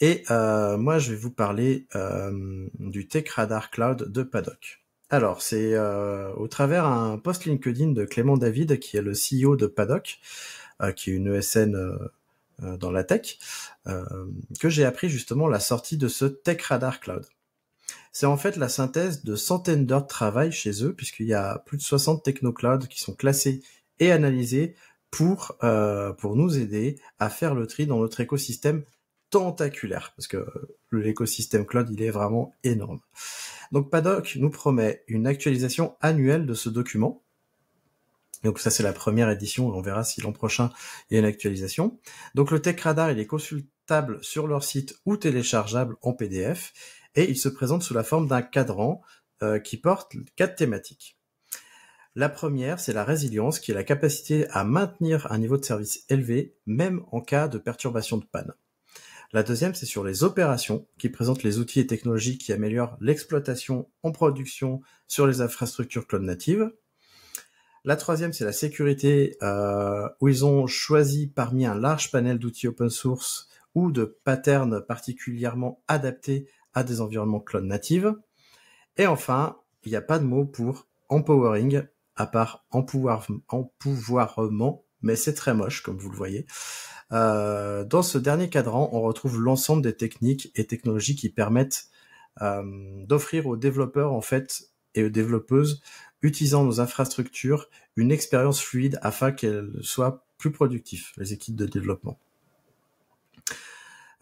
Et euh, moi, je vais vous parler euh, du Tech Radar Cloud de Paddock. Alors, c'est euh, au travers un post LinkedIn de Clément David, qui est le CEO de Paddock, qui est une ESN dans la tech, que j'ai appris justement la sortie de ce Tech Radar Cloud. C'est en fait la synthèse de centaines d'heures de travail chez eux, puisqu'il y a plus de 60 technoclouds qui sont classés et analysés pour, pour nous aider à faire le tri dans notre écosystème tentaculaire, parce que euh, l'écosystème cloud, il est vraiment énorme. Donc Paddock nous promet une actualisation annuelle de ce document. Donc ça, c'est la première édition, on verra si l'an prochain, il y a une actualisation. Donc le Tech Radar, il est consultable sur leur site ou téléchargeable en PDF, et il se présente sous la forme d'un cadran euh, qui porte quatre thématiques. La première, c'est la résilience, qui est la capacité à maintenir un niveau de service élevé, même en cas de perturbation de panne. La deuxième, c'est sur les opérations, qui présentent les outils et technologies qui améliorent l'exploitation en production sur les infrastructures cloud natives. La troisième, c'est la sécurité, euh, où ils ont choisi parmi un large panel d'outils open source ou de patterns particulièrement adaptés à des environnements cloud natives. Et enfin, il n'y a pas de mot pour empowering, à part empouvoir, mais c'est très moche, comme vous le voyez. Euh, dans ce dernier cadran, on retrouve l'ensemble des techniques et technologies qui permettent euh, d'offrir aux développeurs en fait et aux développeuses utilisant nos infrastructures une expérience fluide afin qu'elles soient plus productives, les équipes de développement.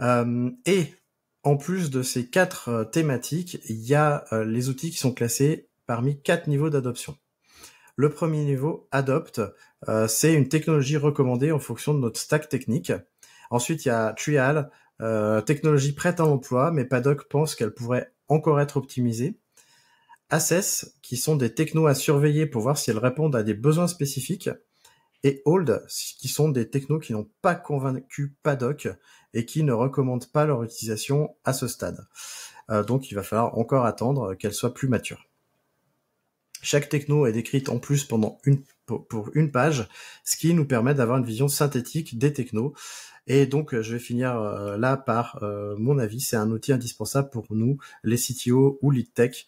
Euh, et en plus de ces quatre thématiques, il y a les outils qui sont classés parmi quatre niveaux d'adoption. Le premier niveau, Adopt, euh, c'est une technologie recommandée en fonction de notre stack technique. Ensuite, il y a Trial, euh, technologie prête à l'emploi, mais Paddock pense qu'elle pourrait encore être optimisée. Assess, qui sont des technos à surveiller pour voir si elles répondent à des besoins spécifiques. Et Hold, qui sont des technos qui n'ont pas convaincu Paddock et qui ne recommandent pas leur utilisation à ce stade. Euh, donc il va falloir encore attendre qu'elles soient plus matures. Chaque techno est décrite en plus pendant une, pour, une page, ce qui nous permet d'avoir une vision synthétique des technos. Et donc, euh, je vais finir euh, là par euh, mon avis. C'est un outil indispensable pour nous, les CTO ou les tech,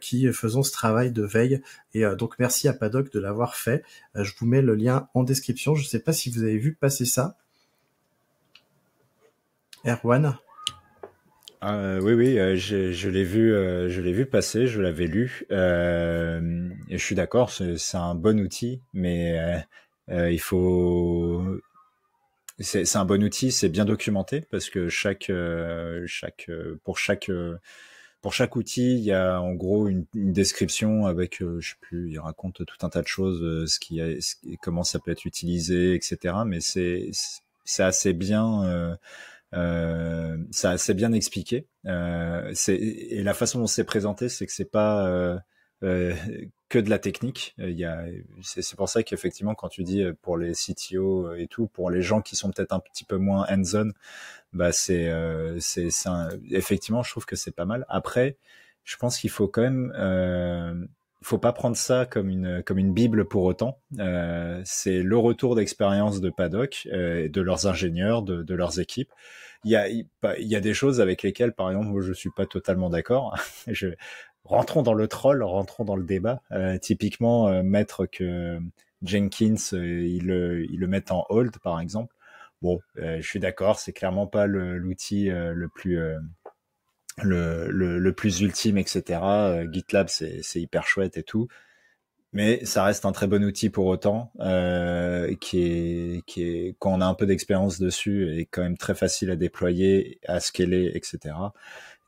qui faisons ce travail de veille. Et donc, merci à Paddock de l'avoir fait. je vous mets le lien en description. Je ne sais pas si vous avez vu passer ça. Erwan ah, euh, oui, oui, euh, je, l'ai vu, euh, je l'ai vu passer, je l'avais lu. et je suis d'accord, c'est un bon outil, mais il faut. C'est un bon outil, c'est bien documenté parce que chaque, chaque, pour chaque, pour chaque outil, il y a en gros une, description avec, je sais plus, il raconte tout un tas de choses, ce qui, comment ça peut être utilisé, etc. Mais c'est, c'est assez bien euh, ça c'est bien expliqué. Euh, et la façon dont c'est présenté, c'est que c'est pas euh, euh que de la technique. Euh, il y c'est pour ça qu'effectivement, quand tu dis pour les CTO et tout, pour les gens qui sont peut-être un petit peu moins hands-on, bah c'est, c'est, effectivement, je trouve que c'est pas mal. Après, je pense qu'il faut quand même faut pas prendre ça comme une comme une bible pour autant. Euh, c'est le retour d'expérience de Paddock, euh, de leurs ingénieurs, de, de, leurs équipes. Il y a il bah, y a des choses avec lesquelles, par exemple, je suis pas totalement d'accord. je rentrons dans le troll, rentrons dans le débat. Euh, typiquement, euh, mettre que Jenkins, euh, il le il le met en hold, par exemple. Bon, je suis d'accord, c'est clairement pas l'outil le, plus le, le, plus ultime, etc. Euh, GitLab, c'est hyper chouette et tout. Mais ça reste un très bon outil pour autant, euh, qui, est, qui est, quand on a un peu d'expérience dessus, est quand même très facile à déployer, à scaler, etc.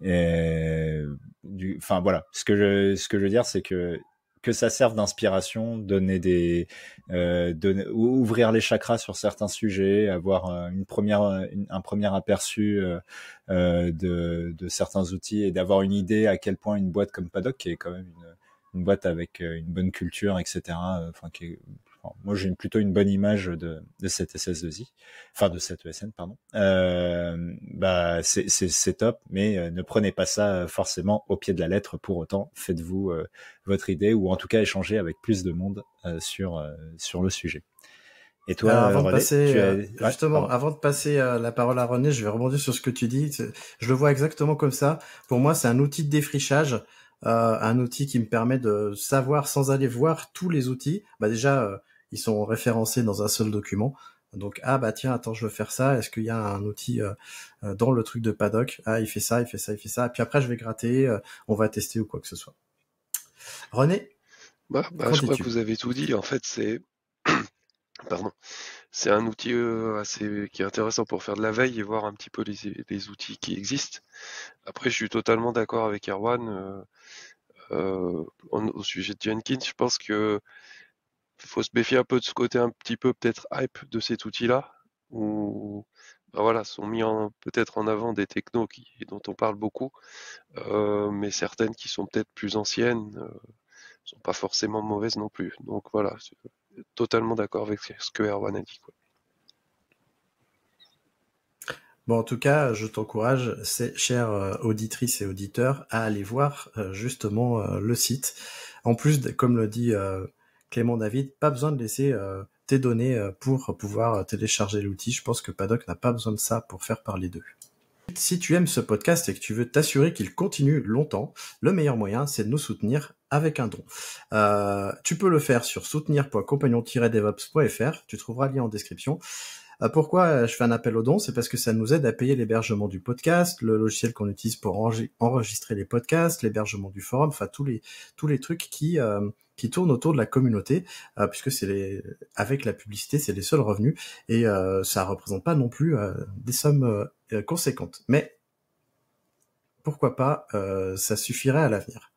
Et, du, enfin voilà, ce que je, ce que je veux dire, c'est que que ça serve d'inspiration, donner des, euh, ouvrir les chakras sur certains sujets, avoir euh, une première, euh, un premier aperçu euh, de, certains outils et d'avoir une idée à quel point une boîte comme Paddock, qui est quand même une, boîte avec une bonne culture, etc., enfin moi, j'ai plutôt une bonne image de, de cette SS2I, enfin de cette ESN, pardon. Euh, bah, c'est top, mais euh, ne prenez pas ça euh, forcément au pied de la lettre. Pour autant, faites-vous euh, votre idée ou en tout cas échangez avec plus de monde sur sur le sujet. Et toi, avant de passer, justement, avant de passer la parole à René, je vais rebondir sur ce que tu dis. Je le vois exactement comme ça. Pour moi, c'est un outil de défrichage, un outil qui me permet de savoir sans aller voir tous les outils. Bah déjà, ils sont référencés dans un seul document. Donc ah bah tiens attends je veux faire ça est-ce qu'il y a un outil euh, euh, dans le truc de paddock ah il fait ça il fait ça il fait ça puis après je vais gratter euh, on va tester ou quoi que ce soit René bah, bah, je crois que vous avez tout dit en fait c'est pardon c'est un outil assez qui est intéressant pour faire de la veille et voir un petit peu les, les outils qui existent après je suis totalement d'accord avec Erwan au sujet de Jenkins je pense que il faut se méfier un peu de ce côté un petit peu peut-être hype de cet outil-là, où ben voilà, sont mis peut-être en avant des technos qui, dont on parle beaucoup, euh, mais certaines qui sont peut-être plus anciennes ne euh, sont pas forcément mauvaises non plus. Donc voilà, totalement d'accord avec ce que Erwan a dit. Bon, en tout cas, je t'encourage, chers euh, auditrices et auditeurs, à aller voir justement le site. En plus, comme le dit Clément David, pas besoin de laisser euh, tes données euh, pour pouvoir euh, télécharger l'outil. Je pense que Paddock n'a pas besoin de ça pour faire parler d'eux. Si tu aimes ce podcast et que tu veux t'assurer qu'il continue longtemps, le meilleur moyen, c'est de nous soutenir avec un don. tu peux le faire sur soutenir.compagnon-devops.fr, tu trouveras le lien en description. pourquoi je fais un appel au don C'est parce que ça nous aide à payer l'hébergement du podcast, le logiciel qu'on utilise pour enregistrer les podcasts, l'hébergement du forum, enfin tous les, tous les trucs qui qui tournent autour de la communauté, euh, puisque c'est les, avec la publicité, c'est les seuls revenus, et euh, ça représente pas non plus euh, des sommes conséquentes. Mais pourquoi pas, ça suffirait à l'avenir.